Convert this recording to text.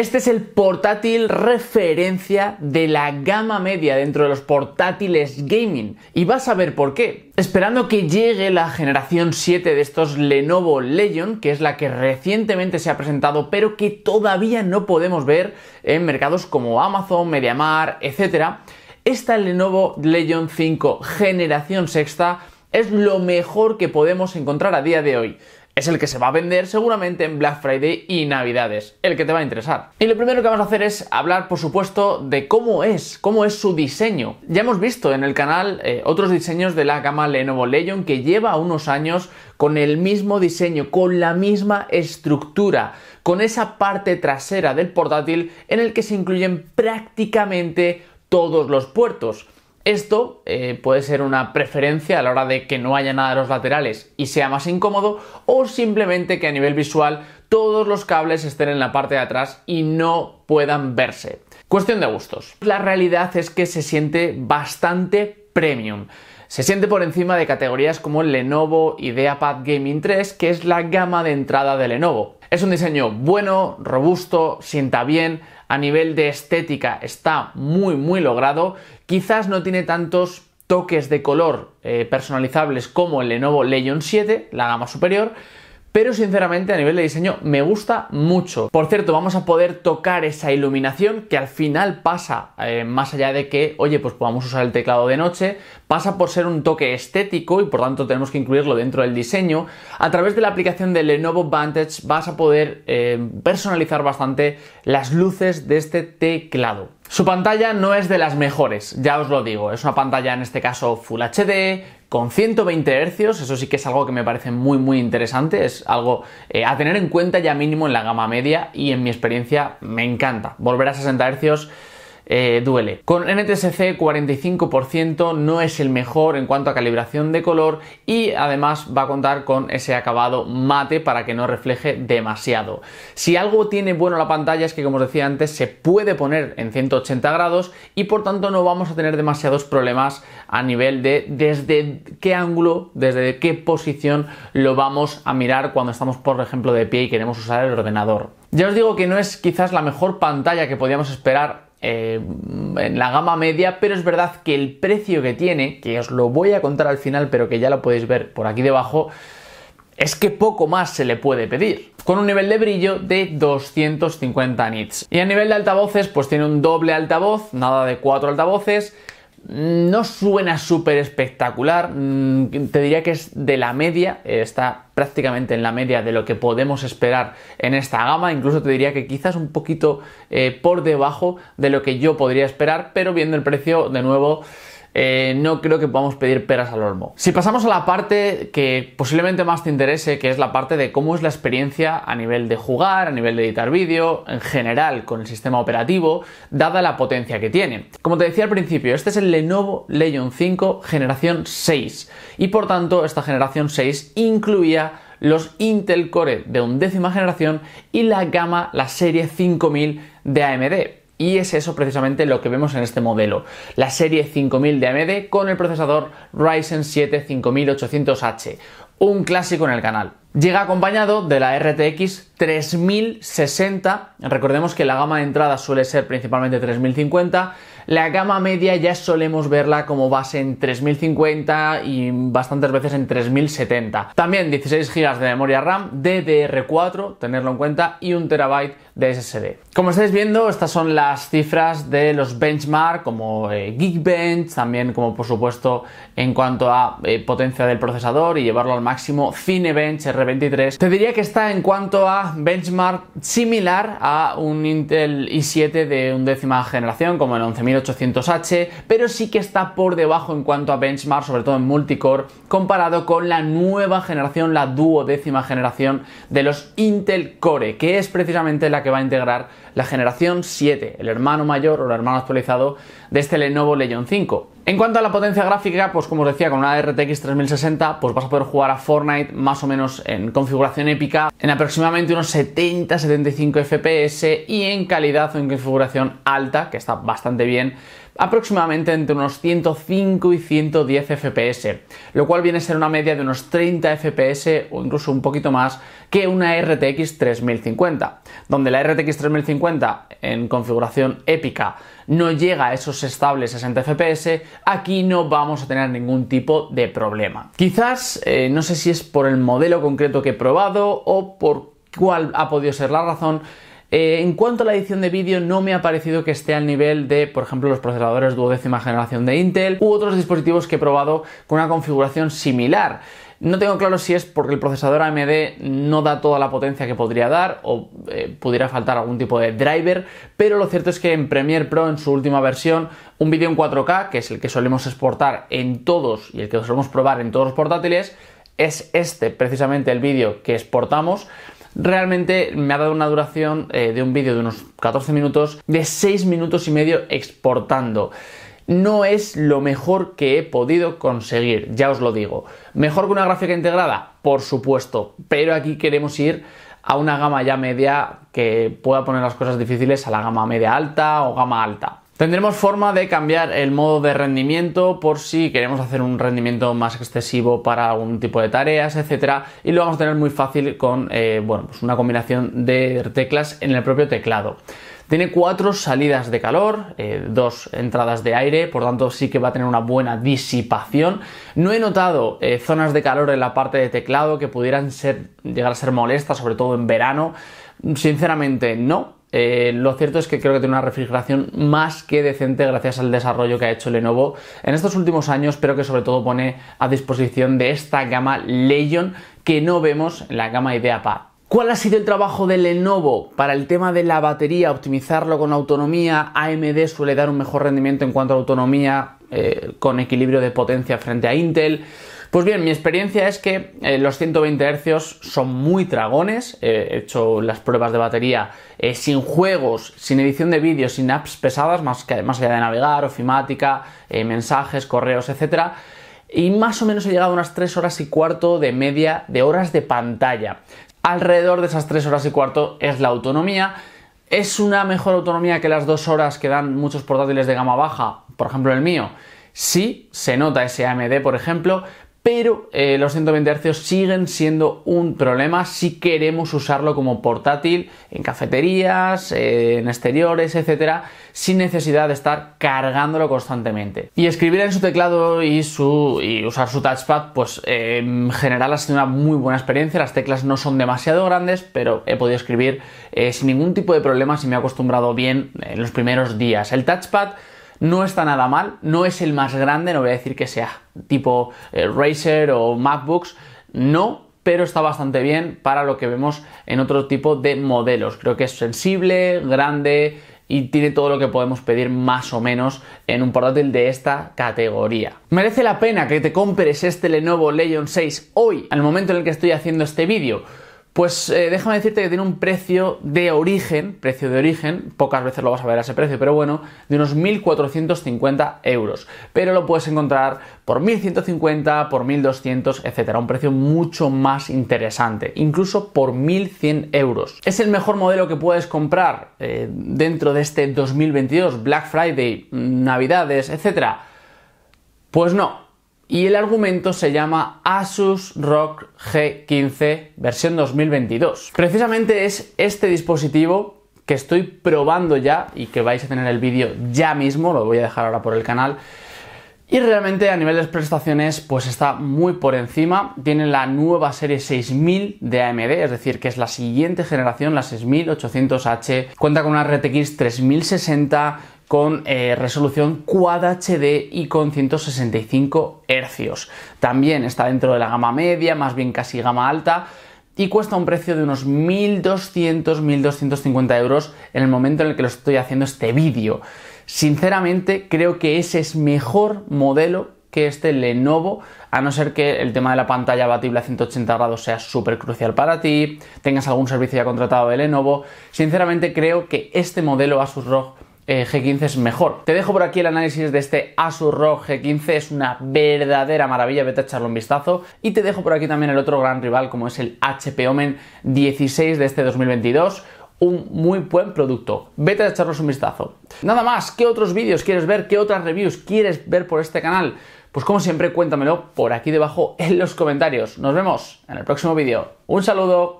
Este es el portátil referencia de la gama media dentro de los portátiles gaming. Y vas a ver por qué. Esperando que llegue la generación 7 de estos Lenovo Legion, que es la que recientemente se ha presentado, pero que todavía no podemos ver en mercados como Amazon, MediaMar, etc. Esta Lenovo Legion 5 generación sexta es lo mejor que podemos encontrar a día de hoy es el que se va a vender seguramente en Black Friday y Navidades, el que te va a interesar. Y lo primero que vamos a hacer es hablar, por supuesto, de cómo es, cómo es su diseño. Ya hemos visto en el canal eh, otros diseños de la gama Lenovo Legion que lleva unos años con el mismo diseño, con la misma estructura, con esa parte trasera del portátil en el que se incluyen prácticamente todos los puertos. Esto eh, puede ser una preferencia a la hora de que no haya nada de los laterales y sea más incómodo o simplemente que a nivel visual todos los cables estén en la parte de atrás y no puedan verse. Cuestión de gustos. La realidad es que se siente bastante premium. Se siente por encima de categorías como el Lenovo IdeaPad Gaming 3, que es la gama de entrada de Lenovo. Es un diseño bueno, robusto, sienta bien, a nivel de estética está muy muy logrado, quizás no tiene tantos toques de color eh, personalizables como el Lenovo Legion 7, la gama superior, pero sinceramente a nivel de diseño me gusta mucho. Por cierto, vamos a poder tocar esa iluminación que al final pasa, eh, más allá de que, oye, pues podamos usar el teclado de noche, pasa por ser un toque estético y por tanto tenemos que incluirlo dentro del diseño. A través de la aplicación de Lenovo Vantage vas a poder eh, personalizar bastante las luces de este teclado. Su pantalla no es de las mejores, ya os lo digo, es una pantalla en este caso Full HD, con 120 Hz, eso sí que es algo que me parece muy muy interesante, es algo eh, a tener en cuenta ya mínimo en la gama media y en mi experiencia me encanta. Volver a 60 Hz eh, duele. Con NTSC 45% no es el mejor en cuanto a calibración de color y además va a contar con ese acabado mate para que no refleje demasiado. Si algo tiene bueno la pantalla es que como os decía antes se puede poner en 180 grados y por tanto no vamos a tener demasiados problemas a nivel de desde qué ángulo, desde qué posición lo vamos a mirar cuando estamos por ejemplo de pie y queremos usar el ordenador. Ya os digo que no es quizás la mejor pantalla que podíamos esperar eh, en la gama media, pero es verdad que el precio que tiene, que os lo voy a contar al final, pero que ya lo podéis ver por aquí debajo, es que poco más se le puede pedir, con un nivel de brillo de 250 nits. Y a nivel de altavoces, pues tiene un doble altavoz, nada de cuatro altavoces, no suena súper espectacular, mm, te diría que es de la media, eh, está prácticamente en la media de lo que podemos esperar en esta gama, incluso te diría que quizás un poquito eh, por debajo de lo que yo podría esperar, pero viendo el precio de nuevo eh, no creo que podamos pedir peras al olmo. Si pasamos a la parte que posiblemente más te interese, que es la parte de cómo es la experiencia a nivel de jugar, a nivel de editar vídeo, en general con el sistema operativo, dada la potencia que tiene. Como te decía al principio, este es el Lenovo Legion 5 generación 6 y por tanto esta generación 6 incluía los Intel Core de undécima generación y la gama, la serie 5000 de AMD. Y es eso precisamente lo que vemos en este modelo, la serie 5000 de AMD con el procesador Ryzen 7 5800H, un clásico en el canal. Llega acompañado de la RTX 3060. Recordemos que la gama de entrada suele ser principalmente 3050. La gama media ya solemos verla como base en 3050 y bastantes veces en 3070. También 16 GB de memoria RAM, DDR4, tenerlo en cuenta, y 1 TB de SSD. Como estáis viendo, estas son las cifras de los benchmark como eh, Geekbench, también como por supuesto en cuanto a eh, potencia del procesador y llevarlo al máximo Cinebench, te diría que está en cuanto a benchmark similar a un Intel i7 de décima generación, como el 11800H, pero sí que está por debajo en cuanto a benchmark, sobre todo en multicore, comparado con la nueva generación, la duodécima generación de los Intel Core, que es precisamente la que va a integrar la generación 7, el hermano mayor o el hermano actualizado de este Lenovo Legion 5. En cuanto a la potencia gráfica, pues como os decía, con una RTX 3060, pues vas a poder jugar a Fortnite más o menos en configuración épica, en aproximadamente unos 70-75 FPS y en calidad o en configuración alta, que está bastante bien, aproximadamente entre unos 105 y 110 FPS, lo cual viene a ser una media de unos 30 FPS o incluso un poquito más que una RTX 3050, donde la RTX 3050 en configuración épica no llega a esos estables 60 FPS, aquí no vamos a tener ningún tipo de problema. Quizás, eh, no sé si es por el modelo concreto que he probado o por cuál ha podido ser la razón, eh, en cuanto a la edición de vídeo, no me ha parecido que esté al nivel de, por ejemplo, los procesadores duodécima generación de Intel u otros dispositivos que he probado con una configuración similar. No tengo claro si es porque el procesador AMD no da toda la potencia que podría dar o eh, pudiera faltar algún tipo de driver, pero lo cierto es que en Premiere Pro, en su última versión, un vídeo en 4K, que es el que solemos exportar en todos y el que solemos probar en todos los portátiles, es este precisamente el vídeo que exportamos realmente me ha dado una duración eh, de un vídeo de unos 14 minutos, de 6 minutos y medio exportando. No es lo mejor que he podido conseguir, ya os lo digo. ¿Mejor que una gráfica integrada? Por supuesto, pero aquí queremos ir a una gama ya media que pueda poner las cosas difíciles a la gama media alta o gama alta. Tendremos forma de cambiar el modo de rendimiento por si queremos hacer un rendimiento más excesivo para algún tipo de tareas, etcétera, y lo vamos a tener muy fácil con eh, bueno, pues una combinación de teclas en el propio teclado. Tiene cuatro salidas de calor, eh, dos entradas de aire, por tanto sí que va a tener una buena disipación. No he notado eh, zonas de calor en la parte de teclado que pudieran llegar a ser molestas, sobre todo en verano. Sinceramente no, eh, lo cierto es que creo que tiene una refrigeración más que decente gracias al desarrollo que ha hecho Lenovo en estos últimos años, pero que sobre todo pone a disposición de esta gama Legion que no vemos en la gama IdeaPad. ¿Cuál ha sido el trabajo de Lenovo para el tema de la batería? Optimizarlo con autonomía. AMD suele dar un mejor rendimiento en cuanto a autonomía eh, con equilibrio de potencia frente a Intel. Pues bien, mi experiencia es que eh, los 120 Hz son muy tragones. Eh, he hecho las pruebas de batería sin juegos, sin edición de vídeos, sin apps pesadas, más, que, más allá de navegar, ofimática, mensajes, correos, etc. Y más o menos he llegado a unas 3 horas y cuarto de media de horas de pantalla. Alrededor de esas 3 horas y cuarto es la autonomía. Es una mejor autonomía que las 2 horas que dan muchos portátiles de gama baja, por ejemplo el mío, sí se nota ese AMD, por ejemplo, pero eh, los 120 Hz siguen siendo un problema si queremos usarlo como portátil en cafeterías, eh, en exteriores, etcétera, sin necesidad de estar cargándolo constantemente. Y escribir en su teclado y, su, y usar su touchpad, pues eh, en general ha sido una muy buena experiencia. Las teclas no son demasiado grandes, pero he podido escribir sin ningún tipo de problema si me he acostumbrado bien en los primeros días. El touchpad no está nada mal, no es el más grande, no voy a decir que sea tipo eh, Razer o MacBooks, no, pero está bastante bien para lo que vemos en otro tipo de modelos. Creo que es sensible, grande y tiene todo lo que podemos pedir más o menos en un portátil de esta categoría. ¿Merece la pena que te compres este Lenovo Legion 6 hoy, al momento en el que estoy haciendo este vídeo? Pues eh, déjame decirte que tiene un precio de origen, precio de origen, pocas veces lo vas a ver a ese precio, pero bueno, de unos 1.450 euros. Pero lo puedes encontrar por 1.150, por 1.200, etc. Un precio mucho más interesante, incluso por 1.100 euros. Es el mejor modelo que puedes comprar eh, dentro de este 2022, Black Friday, mm, Navidades, etcétera. Pues no, y el argumento se llama Asus ROG G15 versión 2022. Precisamente es este dispositivo que estoy probando ya y que vais a tener el vídeo ya mismo, lo voy a dejar ahora por el canal. Y realmente a nivel de prestaciones pues está muy por encima, tiene la nueva serie 6000 de AMD, es decir, que es la siguiente generación, la 6800H, cuenta con una RTX 3060 con eh, resolución Quad HD y con 165 Hz. También está dentro de la gama media, más bien casi gama alta, y cuesta un precio de unos 1.200-1.250 euros en el momento en el que lo estoy haciendo este vídeo. Sinceramente, creo que ese es mejor modelo que este Lenovo, a no ser que el tema de la pantalla abatible a 180 grados sea súper crucial para ti, tengas algún servicio ya contratado de Lenovo. Sinceramente, creo que este modelo Asus ROG eh, G15 es mejor. Te dejo por aquí el análisis de este Asus ROG G15, es una verdadera maravilla, vete a echarle un vistazo. Y te dejo por aquí también el otro gran rival como es el HP Omen 16 de este 2022 un muy buen producto. Vete a echarnos un vistazo. Nada más, ¿qué otros vídeos quieres ver? ¿Qué otras reviews quieres ver por este canal? Pues como siempre, cuéntamelo por aquí debajo en los comentarios. Nos vemos en el próximo vídeo. Un saludo.